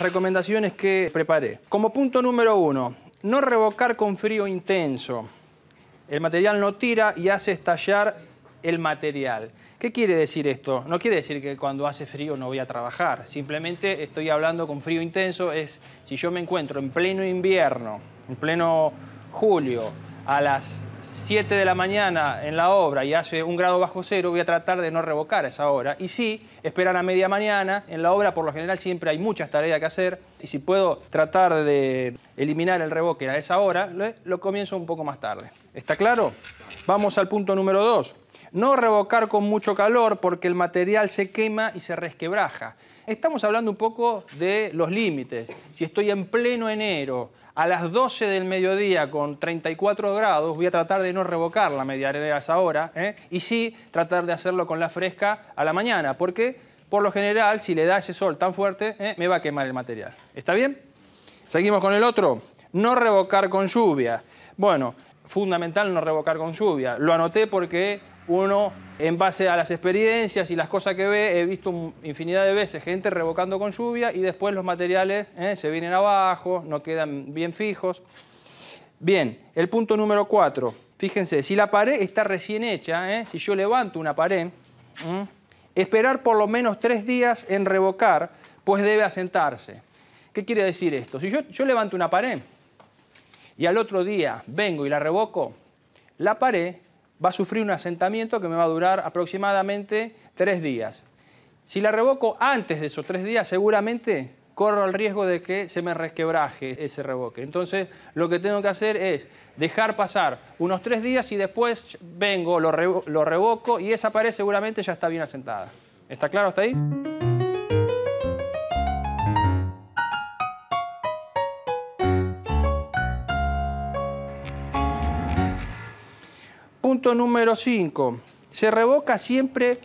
recomendaciones que preparé. Como punto número uno, no revocar con frío intenso. El material no tira y hace estallar el material. ¿Qué quiere decir esto? No quiere decir que cuando hace frío no voy a trabajar. Simplemente estoy hablando con frío intenso. Es si yo me encuentro en pleno invierno, en pleno julio, a las 7 de la mañana en la obra y hace un grado bajo cero, voy a tratar de no revocar esa hora. Y si esperan a media mañana, en la obra por lo general siempre hay muchas tareas que hacer, y si puedo tratar de eliminar el revoque a esa hora, lo comienzo un poco más tarde. ¿Está claro? Vamos al punto número 2. No revocar con mucho calor porque el material se quema y se resquebraja. Estamos hablando un poco de los límites. Si estoy en pleno enero, a las 12 del mediodía con 34 grados, voy a tratar de no revocar la media a esa hora, ¿eh? y sí tratar de hacerlo con la fresca a la mañana, porque por lo general, si le da ese sol tan fuerte, ¿eh? me va a quemar el material. ¿Está bien? Seguimos con el otro. No revocar con lluvia. Bueno, fundamental no revocar con lluvia. Lo anoté porque uno, en base a las experiencias y las cosas que ve, he visto infinidad de veces gente revocando con lluvia y después los materiales eh, se vienen abajo, no quedan bien fijos. Bien, el punto número cuatro. Fíjense, si la pared está recién hecha, eh, si yo levanto una pared, mm, esperar por lo menos tres días en revocar, pues debe asentarse. ¿Qué quiere decir esto? Si yo, yo levanto una pared, y al otro día vengo y la revoco, la pared va a sufrir un asentamiento que me va a durar aproximadamente tres días. Si la revoco antes de esos tres días, seguramente corro el riesgo de que se me resquebraje ese revoque. Entonces, lo que tengo que hacer es dejar pasar unos tres días y después vengo, lo, revoco y esa pared seguramente ya está bien asentada. ¿Está claro hasta ahí? Punto número 5. Se revoca siempre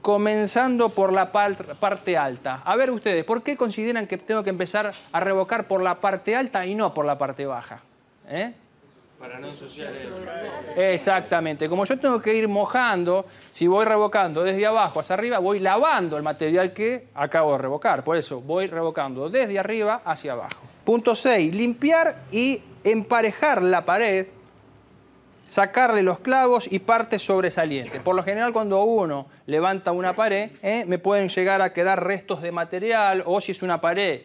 comenzando por la parte alta. A ver ustedes, ¿por qué consideran que tengo que empezar a revocar por la parte alta y no por la parte baja? ¿Eh? Para no ensuciar el... Exactamente. Como yo tengo que ir mojando, si voy revocando desde abajo hacia arriba, voy lavando el material que acabo de revocar. Por eso voy revocando desde arriba hacia abajo. Punto 6. Limpiar y emparejar la pared sacarle los clavos y partes sobresalientes. Por lo general cuando uno levanta una pared, ¿eh? me pueden llegar a quedar restos de material o si es una pared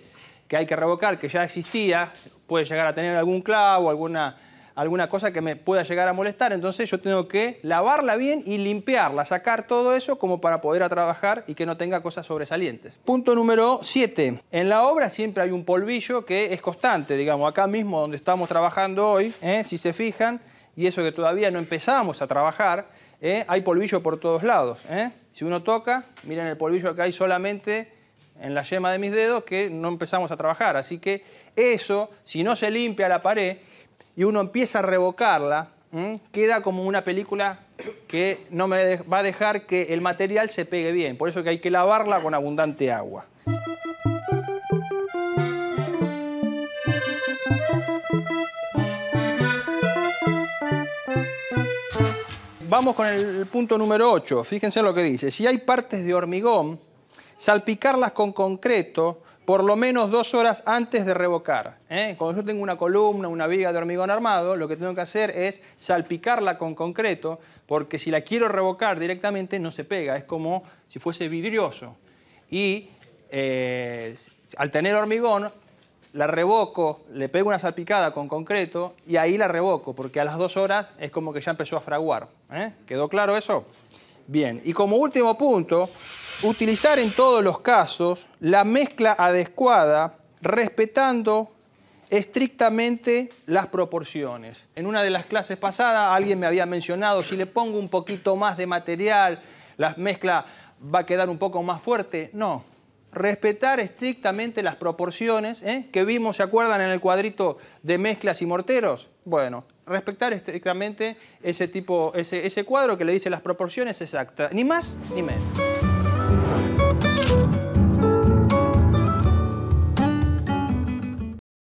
que hay que revocar, que ya existía, puede llegar a tener algún clavo, alguna, alguna cosa que me pueda llegar a molestar. Entonces yo tengo que lavarla bien y limpiarla, sacar todo eso como para poder a trabajar y que no tenga cosas sobresalientes. Punto número 7. En la obra siempre hay un polvillo que es constante, digamos, acá mismo donde estamos trabajando hoy, ¿eh? si se fijan y eso que todavía no empezamos a trabajar, ¿eh? hay polvillo por todos lados. ¿eh? Si uno toca, miren el polvillo que hay solamente en la yema de mis dedos que no empezamos a trabajar. Así que eso, si no se limpia la pared y uno empieza a revocarla, queda como una película que no me va a dejar que el material se pegue bien. Por eso que hay que lavarla con abundante agua. vamos con el punto número 8. Fíjense lo que dice. Si hay partes de hormigón, salpicarlas con concreto por lo menos dos horas antes de revocar. ¿eh? Cuando yo tengo una columna, una viga de hormigón armado, lo que tengo que hacer es salpicarla con concreto, porque si la quiero revocar directamente no se pega, es como si fuese vidrioso. Y eh, al tener hormigón, la revoco, le pego una salpicada con concreto y ahí la revoco, porque a las dos horas es como que ya empezó a fraguar. ¿eh? ¿Quedó claro eso? Bien, y como último punto, utilizar en todos los casos la mezcla adecuada, respetando estrictamente las proporciones. En una de las clases pasadas alguien me había mencionado, si le pongo un poquito más de material, la mezcla va a quedar un poco más fuerte. No, respetar estrictamente las proporciones ¿eh? que vimos, ¿se acuerdan en el cuadrito de mezclas y morteros? Bueno, respetar estrictamente ese tipo, ese, ese cuadro que le dice las proporciones exactas, ni más ni menos.